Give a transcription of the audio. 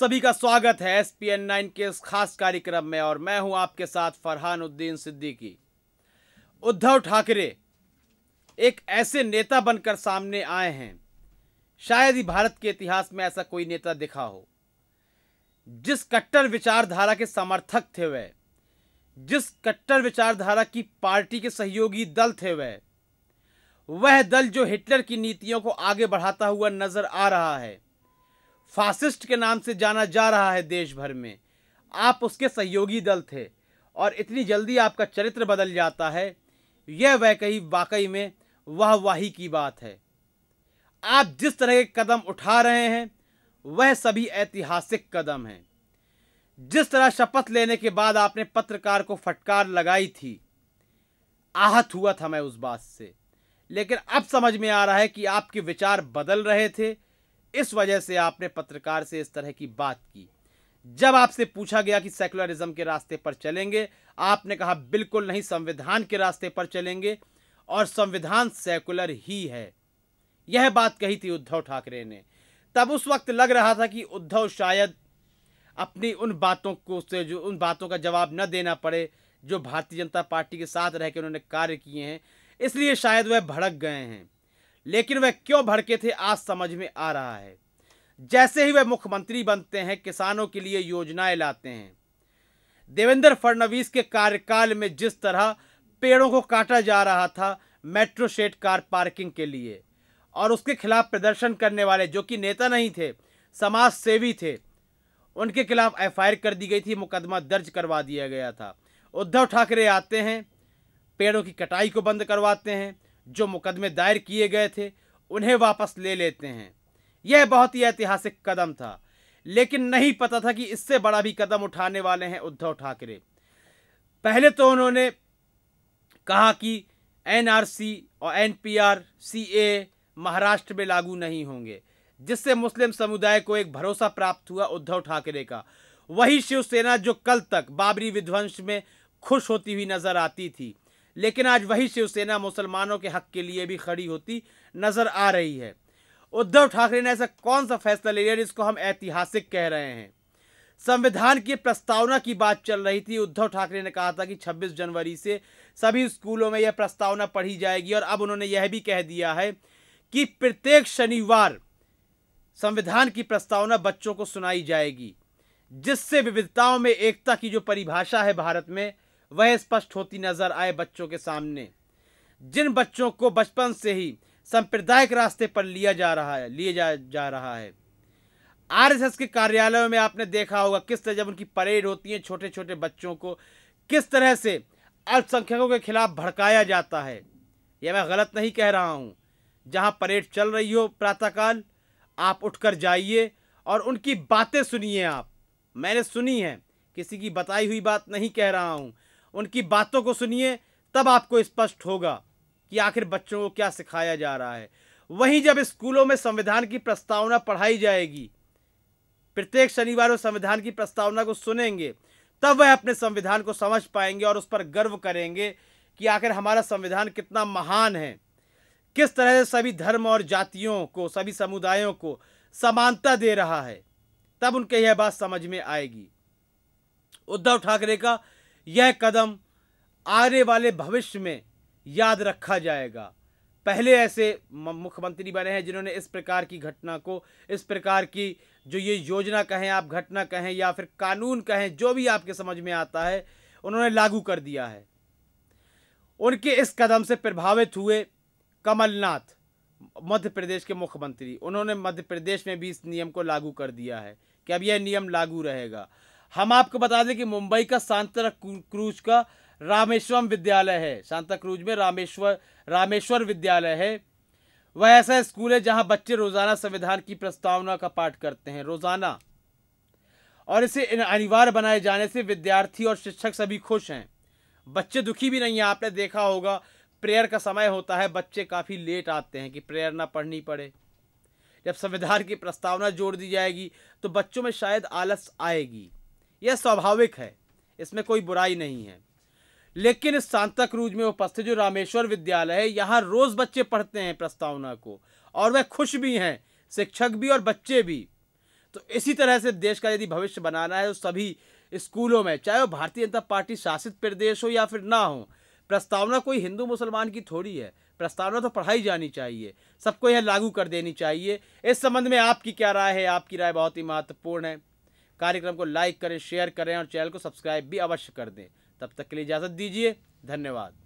सभी का स्वागत है एस पी एन नाइन के इस खास कार्यक्रम में और मैं हूं आपके साथ फरहान उद्दीन सिद्दीकी उद्धव ठाकरे एक ऐसे नेता बनकर सामने आए हैं शायद ही भारत के इतिहास में ऐसा कोई नेता दिखा हो जिस कट्टर विचारधारा के समर्थक थे वह जिस कट्टर विचारधारा की पार्टी के सहयोगी दल थे वह वह दल जो हिटलर की नीतियों को आगे बढ़ाता हुआ नजर आ रहा है फासिस्ट के नाम से जाना जा रहा है देश भर में आप उसके सहयोगी दल थे और इतनी जल्दी आपका चरित्र बदल जाता है यह वह वाकई में वह वाही की बात है आप जिस तरह के कदम उठा रहे हैं वह सभी ऐतिहासिक कदम हैं जिस तरह शपथ लेने के बाद आपने पत्रकार को फटकार लगाई थी आहत हुआ था मैं उस बात से लेकिन अब समझ में आ रहा है कि आपके विचार बदल रहे थे इस वजह से आपने पत्रकार से इस तरह की बात की जब आपसे पूछा गया कि सेकुलरिज्म के रास्ते पर चलेंगे आपने कहा बिल्कुल नहीं संविधान के रास्ते पर चलेंगे और संविधान सेकुलर ही है यह बात कही थी उद्धव ठाकरे ने तब उस वक्त लग रहा था कि उद्धव शायद अपनी उन बातों को से जो उन बातों का जवाब न देना पड़े जो भारतीय जनता पार्टी के साथ रह के उन्होंने कार्य किए हैं इसलिए शायद वह भड़क गए हैं लेकिन वह क्यों भड़के थे आज समझ में आ रहा है जैसे ही वह मुख्यमंत्री बनते हैं किसानों के लिए योजनाएं लाते हैं देवेंद्र फडणवीस के कार्यकाल में जिस तरह पेड़ों को काटा जा रहा था मेट्रो शेड कार पार्किंग के लिए और उसके खिलाफ प्रदर्शन करने वाले जो कि नेता नहीं थे समाज सेवी थे उनके खिलाफ एफआईआर कर दी गई थी मुकदमा दर्ज करवा दिया गया था उद्धव ठाकरे आते हैं पेड़ों की कटाई को बंद करवाते हैं जो मुकदमे दायर किए गए थे उन्हें वापस ले लेते हैं यह बहुत ही ऐतिहासिक कदम था लेकिन नहीं पता था कि इससे बड़ा भी कदम उठाने वाले हैं उद्धव ठाकरे पहले तो उन्होंने कहा कि एनआरसी और एनपीआर सीए महाराष्ट्र में लागू नहीं होंगे जिससे मुस्लिम समुदाय को एक भरोसा प्राप्त हुआ उद्धव ठाकरे का वही शिवसेना जो कल तक बाबरी विध्वंस में खुश होती हुई नजर आती थी लेकिन आज वही शिवसेना मुसलमानों के हक के लिए भी खड़ी होती नजर आ रही है उद्धव ठाकरे ने ऐसा कौन सा फैसला ले लिया जिसको हम ऐतिहासिक कह रहे हैं संविधान की प्रस्तावना की बात चल रही थी उद्धव ठाकरे ने कहा था कि 26 जनवरी से सभी स्कूलों में यह प्रस्तावना पढ़ी जाएगी और अब उन्होंने यह भी कह दिया है कि प्रत्येक शनिवार संविधान की प्रस्तावना बच्चों को सुनाई जाएगी जिससे विविधताओं में एकता की जो परिभाषा है भारत में वह स्पष्ट होती नजर आए बच्चों के सामने जिन बच्चों को बचपन से ही सांप्रदायिक रास्ते पर लिया जा रहा है लिए जा जा रहा है आरएसएस के कार्यालयों में आपने देखा होगा किस तरह जब उनकी परेड होती है छोटे छोटे बच्चों को किस तरह से अल्पसंख्यकों के खिलाफ भड़काया जाता है यह मैं गलत नहीं कह रहा हूँ जहाँ परेड चल रही हो प्रातःकाल आप उठकर जाइए और उनकी बातें सुनिए आप मैंने सुनी है किसी की बताई हुई बात नहीं कह रहा हूँ उनकी बातों को सुनिए तब आपको स्पष्ट होगा कि आखिर बच्चों को क्या सिखाया जा रहा है वहीं जब स्कूलों में संविधान की प्रस्तावना पढ़ाई जाएगी प्रत्येक शनिवार संविधान की प्रस्तावना को सुनेंगे तब वह अपने संविधान को समझ पाएंगे और उस पर गर्व करेंगे कि आखिर हमारा संविधान कितना महान है किस तरह से सभी धर्म और जातियों को सभी समुदायों को समानता दे रहा है तब उनके यह बात समझ में आएगी उद्धव ठाकरे का यह कदम आने वाले भविष्य में याद रखा जाएगा पहले ऐसे मुख्यमंत्री बने हैं जिन्होंने इस प्रकार की घटना को इस प्रकार की जो ये योजना कहें आप घटना कहें या फिर कानून कहें जो भी आपके समझ में आता है उन्होंने लागू कर दिया है उनके इस कदम से प्रभावित हुए कमलनाथ मध्य प्रदेश के मुख्यमंत्री उन्होंने मध्य प्रदेश में भी इस नियम को लागू कर दिया है कि अब यह नियम लागू रहेगा हम आपको बता दें कि मुंबई का सांता क्रूज का रामेश्वरम विद्यालय है सांता क्रूज में रामेश्वर रामेश्वर विद्यालय है वह ऐसा स्कूल है जहां बच्चे रोज़ाना संविधान की प्रस्तावना का पाठ करते हैं रोज़ाना और इसे अनिवार्य बनाए जाने से विद्यार्थी और शिक्षक सभी खुश हैं बच्चे दुखी भी नहीं हैं आपने देखा होगा प्रेयर का समय होता है बच्चे काफ़ी लेट आते हैं कि प्रेयर ना पढ़नी पड़े जब संविधान की प्रस्तावना जोड़ दी जाएगी तो बच्चों में शायद आलस आएगी यह स्वाभाविक है इसमें कोई बुराई नहीं है लेकिन इस सांता क्रूज में उपस्थित जो रामेश्वर विद्यालय है यहाँ रोज़ बच्चे पढ़ते हैं प्रस्तावना को और वह खुश भी हैं शिक्षक भी और बच्चे भी तो इसी तरह से देश का यदि भविष्य बनाना है तो सभी स्कूलों में चाहे वो भारतीय जनता पार्टी शासित प्रदेश हो या फिर ना हो प्रस्तावना कोई हिंदू मुसलमान की थोड़ी है प्रस्तावना तो पढ़ाई जानी चाहिए सबको यह लागू कर देनी चाहिए इस संबंध में आपकी क्या राय है आपकी राय बहुत ही महत्वपूर्ण है कार्यक्रम को लाइक करें शेयर करें और चैनल को सब्सक्राइब भी अवश्य कर दें तब तक के लिए इजाज़त दीजिए धन्यवाद